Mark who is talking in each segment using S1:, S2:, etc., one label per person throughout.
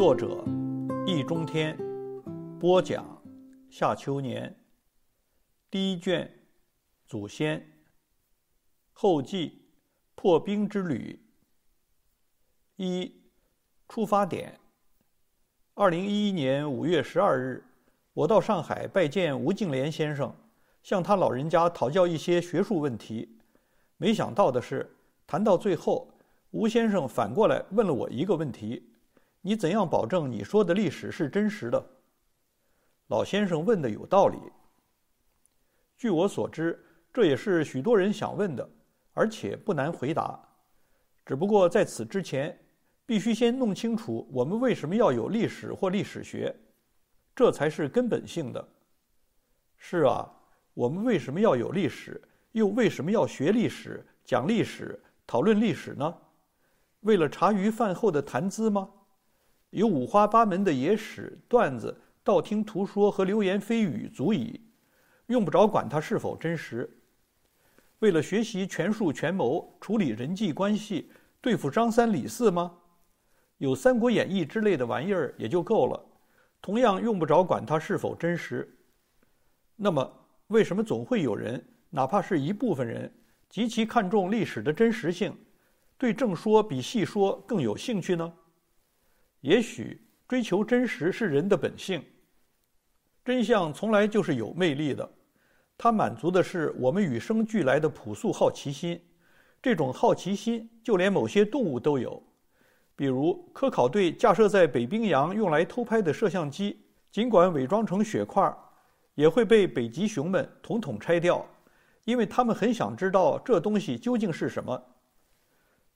S1: 作者：易中天，播讲：夏秋年。第一卷：祖先。后记：破冰之旅。一、出发点。二零一一年五月十二日，我到上海拜见吴敬琏先生，向他老人家讨教一些学术问题。没想到的是，谈到最后，吴先生反过来问了我一个问题。你怎样保证你说的历史是真实的？老先生问的有道理。据我所知，这也是许多人想问的，而且不难回答。只不过在此之前，必须先弄清楚我们为什么要有历史或历史学，这才是根本性的。是啊，我们为什么要有历史？又为什么要学历史、讲历史、讨论历史呢？为了茶余饭后的谈资吗？有五花八门的野史段子、道听途说和流言蜚语，足矣，用不着管它是否真实。为了学习权术、权谋、处理人际关系、对付张三李四吗？有《三国演义》之类的玩意儿也就够了，同样用不着管它是否真实。那么，为什么总会有人，哪怕是一部分人，极其看重历史的真实性，对正说比戏说更有兴趣呢？也许追求真实是人的本性。真相从来就是有魅力的，它满足的是我们与生俱来的朴素好奇心。这种好奇心，就连某些动物都有。比如，科考队架设在北冰洋用来偷拍的摄像机，尽管伪装成雪块，也会被北极熊们统统拆掉，因为他们很想知道这东西究竟是什么。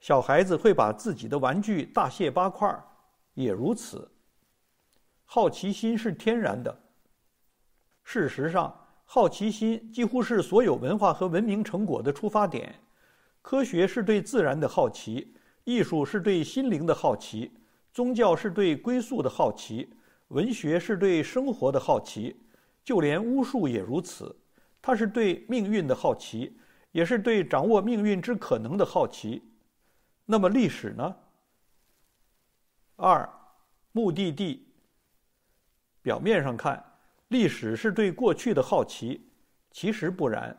S1: 小孩子会把自己的玩具大卸八块。也如此。好奇心是天然的。事实上，好奇心几乎是所有文化和文明成果的出发点。科学是对自然的好奇，艺术是对心灵的好奇，宗教是对归宿的好奇，文学是对生活的好奇，就连巫术也如此。它是对命运的好奇，也是对掌握命运之可能的好奇。那么历史呢？二，目的地。表面上看，历史是对过去的好奇，其实不然。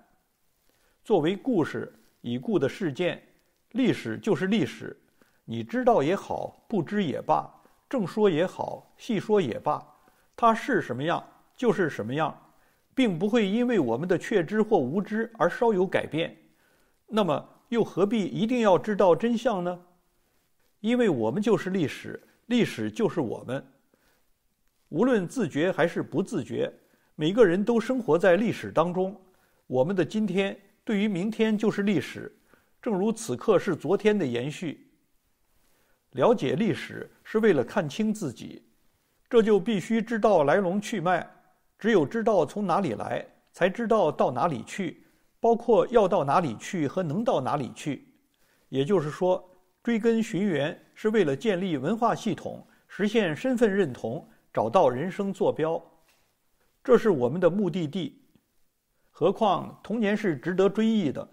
S1: 作为故事、已故的事件，历史就是历史。你知道也好，不知也罢，正说也好，细说也罢，它是什么样就是什么样，并不会因为我们的确知或无知而稍有改变。那么，又何必一定要知道真相呢？因为我们就是历史，历史就是我们。无论自觉还是不自觉，每个人都生活在历史当中。我们的今天对于明天就是历史，正如此刻是昨天的延续。了解历史是为了看清自己，这就必须知道来龙去脉。只有知道从哪里来，才知道到哪里去，包括要到哪里去和能到哪里去。也就是说。追根寻源是为了建立文化系统，实现身份认同，找到人生坐标，这是我们的目的地。何况童年是值得追忆的，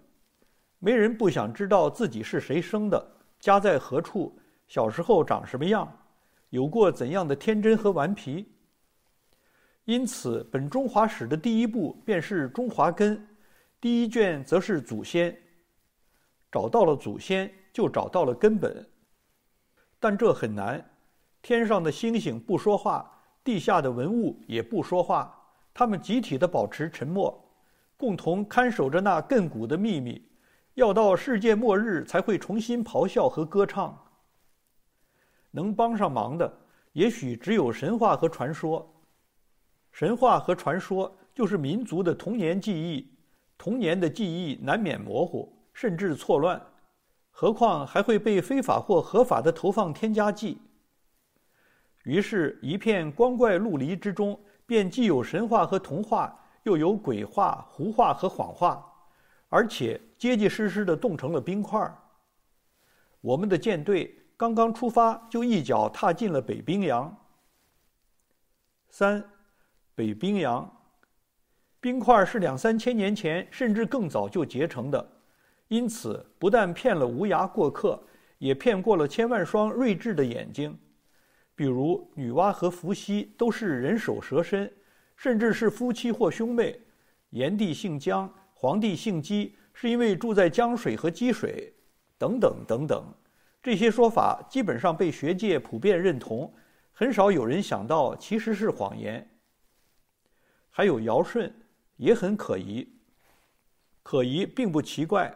S1: 没人不想知道自己是谁生的，家在何处，小时候长什么样，有过怎样的天真和顽皮。因此，本中华史的第一步便是中华根，第一卷则是祖先。找到了祖先。就找到了根本，但这很难。天上的星星不说话，地下的文物也不说话，他们集体的保持沉默，共同看守着那亘古的秘密，要到世界末日才会重新咆哮和歌唱。能帮上忙的，也许只有神话和传说。神话和传说就是民族的童年记忆，童年的记忆难免模糊，甚至错乱。何况还会被非法或合法的投放添加剂。于是，一片光怪陆离之中，便既有神话和童话，又有鬼话、胡话和谎话，而且结结实实的冻成了冰块。我们的舰队刚刚出发，就一脚踏进了北冰洋。三，北冰洋，冰块是两三千年前，甚至更早就结成的。因此，不但骗了无涯过客，也骗过了千万双睿智的眼睛。比如，女娲和伏羲都是人首蛇身，甚至是夫妻或兄妹；炎帝姓姜，黄帝姓姬，是因为住在江水和积水，等等等等。这些说法基本上被学界普遍认同，很少有人想到其实是谎言。还有尧舜也很可疑，可疑并不奇怪。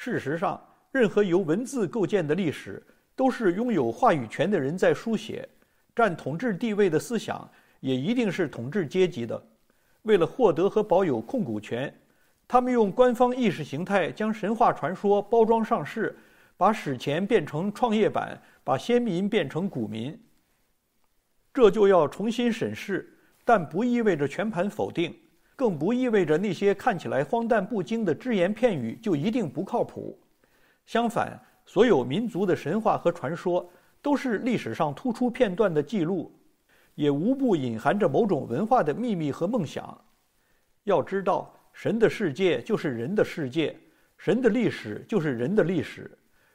S1: 事实上，任何由文字构建的历史，都是拥有话语权的人在书写。占统治地位的思想，也一定是统治阶级的。为了获得和保有控股权，他们用官方意识形态将神话传说包装上市，把史前变成创业板，把先民变成股民。这就要重新审视，但不意味着全盘否定。更不意味着那些看起来荒诞不经的只言片语就一定不靠谱。相反，所有民族的神话和传说都是历史上突出片段的记录，也无不隐含着某种文化的秘密和梦想。要知道，神的世界就是人的世界，神的历史就是人的历史，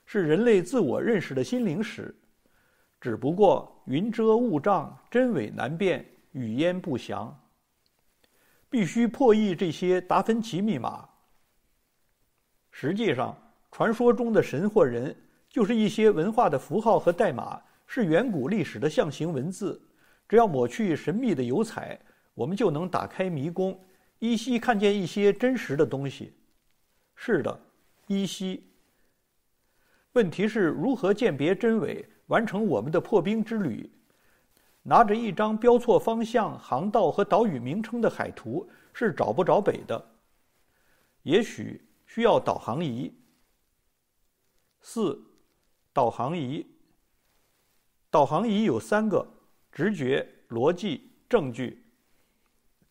S1: 是人类自我认识的心灵史。只不过云遮雾障，真伪难辨，语焉不详。必须破译这些达芬奇密码。实际上，传说中的神或人就是一些文化的符号和代码，是远古历史的象形文字。只要抹去神秘的油彩，我们就能打开迷宫，依稀看见一些真实的东西。是的，依稀。问题是如何鉴别真伪，完成我们的破冰之旅。拿着一张标错方向、航道和岛屿名称的海图是找不着北的，也许需要导航仪。四，导航仪。导航仪有三个：直觉、逻辑、证据。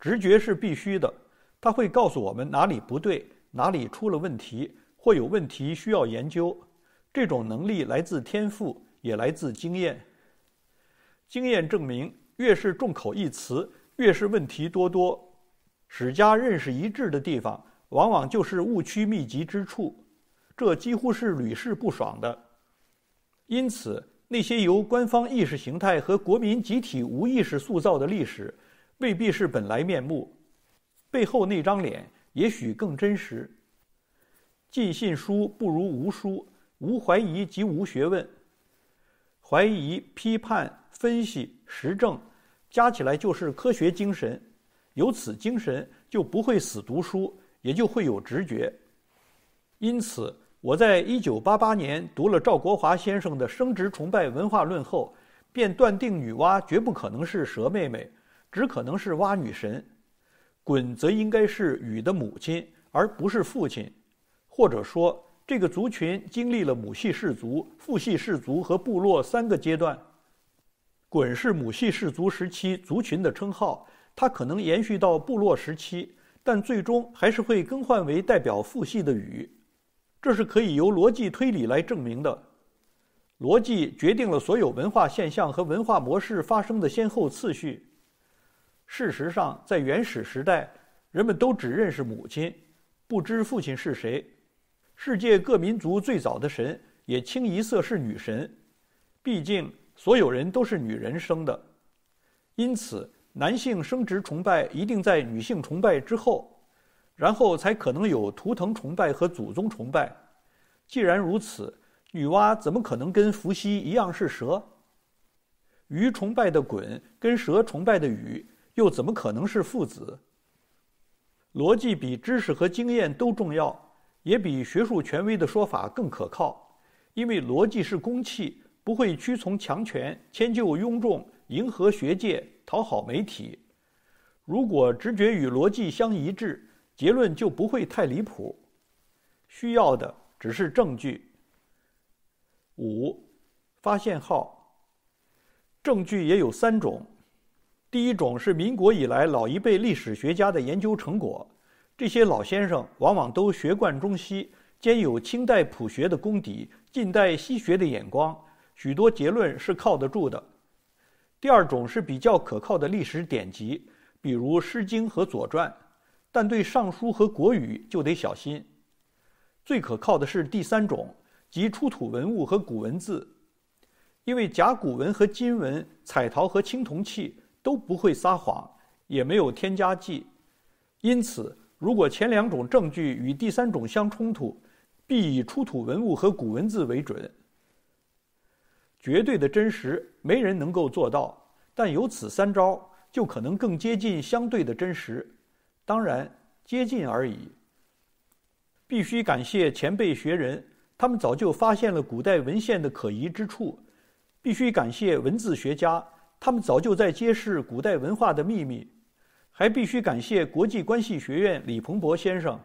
S1: 直觉是必须的，它会告诉我们哪里不对，哪里出了问题，或有问题需要研究。这种能力来自天赋，也来自经验。经验证明，越是众口一词，越是问题多多。史家认识一致的地方，往往就是误区密集之处，这几乎是屡试不爽的。因此，那些由官方意识形态和国民集体无意识塑造的历史，未必是本来面目，背后那张脸也许更真实。尽信书不如无书，无怀疑即无学问。怀疑、批判、分析、实证，加起来就是科学精神。有此精神，就不会死读书，也就会有直觉。因此，我在一九八八年读了赵国华先生的《生殖崇拜文化论》后，便断定女娲绝不可能是蛇妹妹，只可能是蛙女神。鲧则应该是雨的母亲，而不是父亲，或者说。这个族群经历了母系氏族、父系氏族和部落三个阶段。滚是母系氏族时期族群的称号，它可能延续到部落时期，但最终还是会更换为代表父系的语。这是可以由逻辑推理来证明的。逻辑决定了所有文化现象和文化模式发生的先后次序。事实上，在原始时代，人们都只认识母亲，不知父亲是谁。世界各民族最早的神也清一色是女神，毕竟所有人都是女人生的，因此男性生殖崇拜一定在女性崇拜之后，然后才可能有图腾崇拜和祖宗崇拜。既然如此，女娲怎么可能跟伏羲一样是蛇？鱼崇拜的鲧跟蛇崇拜的禹又怎么可能是父子？逻辑比知识和经验都重要。也比学术权威的说法更可靠，因为逻辑是公器，不会屈从强权、迁就庸众、迎合学界、讨好媒体。如果直觉与逻辑相一致，结论就不会太离谱。需要的只是证据。五，发现号，证据也有三种，第一种是民国以来老一辈历史学家的研究成果。这些老先生往往都学贯中西，兼有清代朴学的功底、近代西学的眼光，许多结论是靠得住的。第二种是比较可靠的历史典籍，比如《诗经》和《左传》，但对《尚书》和《国语》就得小心。最可靠的是第三种，即出土文物和古文字，因为甲骨文和金文、彩陶和青铜器都不会撒谎，也没有添加剂，因此。如果前两种证据与第三种相冲突，必以出土文物和古文字为准。绝对的真实没人能够做到，但有此三招就可能更接近相对的真实，当然接近而已。必须感谢前辈学人，他们早就发现了古代文献的可疑之处；必须感谢文字学家，他们早就在揭示古代文化的秘密。还必须感谢国际关系学院李鹏博先生，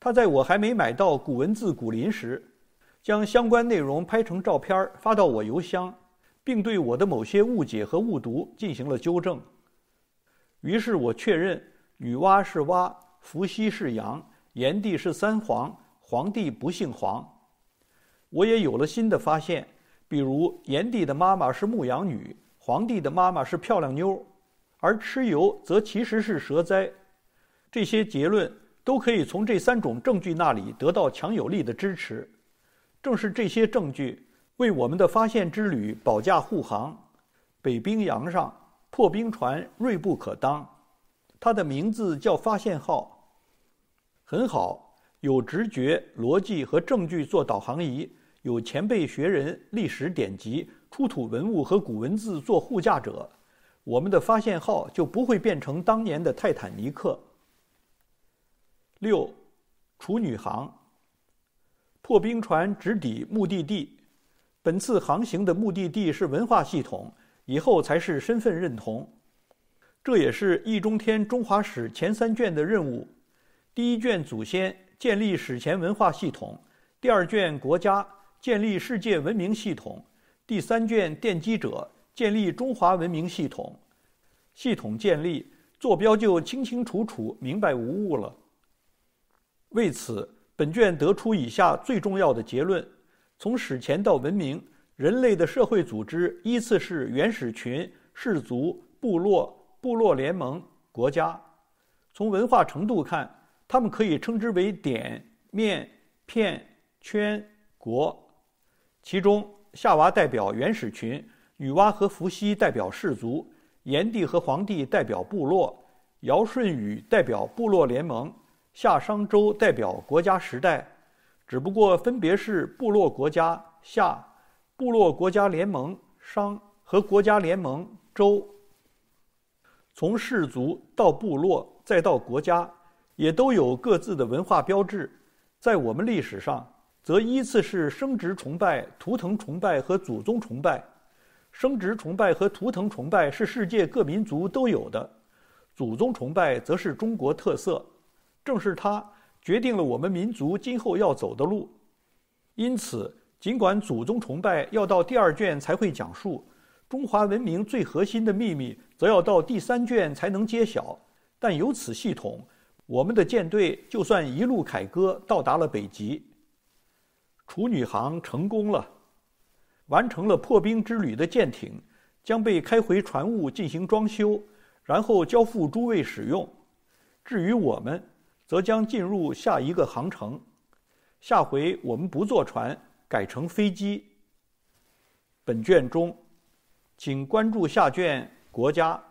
S1: 他在我还没买到古文字古林时，将相关内容拍成照片发到我邮箱，并对我的某些误解和误读进行了纠正。于是我确认女娲是娲，伏羲是羊，炎帝是三皇，皇帝不姓黄。我也有了新的发现，比如炎帝的妈妈是牧羊女，皇帝的妈妈是漂亮妞。而蚩尤则其实是蛇灾，这些结论都可以从这三种证据那里得到强有力的支持。正是这些证据为我们的发现之旅保驾护航。北冰洋上破冰船锐不可当，它的名字叫“发现号”。很好，有直觉、逻辑和证据做导航仪，有前辈学人、历史典籍、出土文物和古文字做护驾者。我们的发现号就不会变成当年的泰坦尼克。六，处女航，破冰船直抵目的地。本次航行的目的地是文化系统，以后才是身份认同。这也是易中天《中华史》前三卷的任务：第一卷祖先，建立史前文化系统；第二卷国家，建立世界文明系统；第三卷奠基者。建立中华文明系统，系统建立，坐标就清清楚楚、明白无误了。为此，本卷得出以下最重要的结论：从史前到文明，人类的社会组织依次是原始群、氏族、部落、部落联盟、国家。从文化程度看，他们可以称之为点、面、片、圈、国。其中，夏娃代表原始群。女娲和伏羲代表氏族，炎帝和黄帝代表部落，尧舜禹代表部落联盟，夏商周代表国家时代。只不过，分别是部落国家夏、部落国家联盟商和国家联盟周。从氏族到部落再到国家，也都有各自的文化标志。在我们历史上，则依次是生殖崇拜、图腾崇拜和祖宗崇拜。生殖崇拜和图腾崇拜是世界各民族都有的，祖宗崇拜则是中国特色。正是它决定了我们民族今后要走的路。因此，尽管祖宗崇拜要到第二卷才会讲述，中华文明最核心的秘密则要到第三卷才能揭晓。但由此系统，我们的舰队就算一路凯歌到达了北极，处女航成功了。完成了破冰之旅的舰艇，将被开回船坞进行装修，然后交付诸位使用。至于我们，则将进入下一个航程。下回我们不坐船，改成飞机。本卷中，请关注下卷国家。